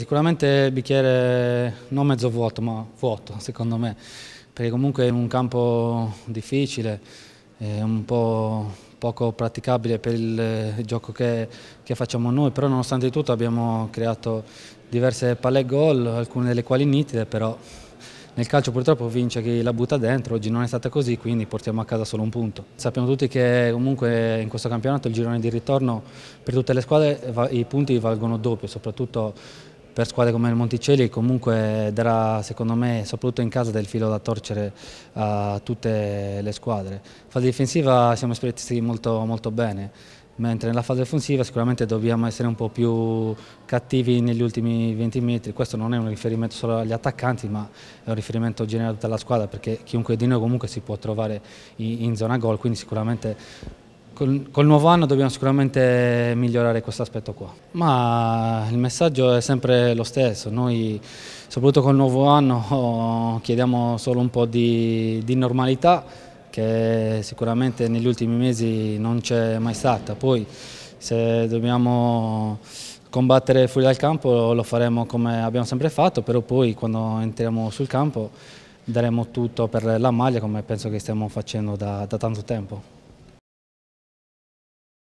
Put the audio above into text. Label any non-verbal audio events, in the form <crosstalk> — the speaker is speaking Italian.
Sicuramente il bicchiere non mezzo vuoto, ma vuoto secondo me, perché comunque è un campo difficile, eh, un po' poco praticabile per il gioco che, che, facciamo noi, però nonostante tutto abbiamo creato diverse palle gol, alcune delle quali nitide, però nel calcio purtroppo vince chi la butta dentro, oggi non è stata così, quindi portiamo a casa solo un punto. Sappiamo tutti che comunque in questo campionato il girone di ritorno per tutte le squadre i punti valgono doppio, soprattutto per squadre come il Monticelli comunque darà secondo me soprattutto in casa del filo da torcere a tutte le squadre. Fase difensiva siamo esperti molto, molto bene, mentre nella fase offensiva sicuramente dobbiamo essere un po' più cattivi negli ultimi 20 metri, questo non è un riferimento solo agli attaccanti ma è un riferimento generale della squadra perché chiunque di noi comunque si può trovare in, in zona gol, quindi sicuramente Col, col, nuovo anno dobbiamo sicuramente migliorare questo aspetto qua, ma il messaggio è sempre lo stesso, noi soprattutto col nuovo anno <laughs> oh, chiediamo solo un po' di, di normalità che sicuramente negli ultimi mesi non c'è mai stata, poi se dobbiamo combattere fuori dal campo lo faremo come abbiamo sempre fatto, però poi quando entriamo sul campo daremo tutto per la maglia come penso che stiamo facendo da, da tanto tempo.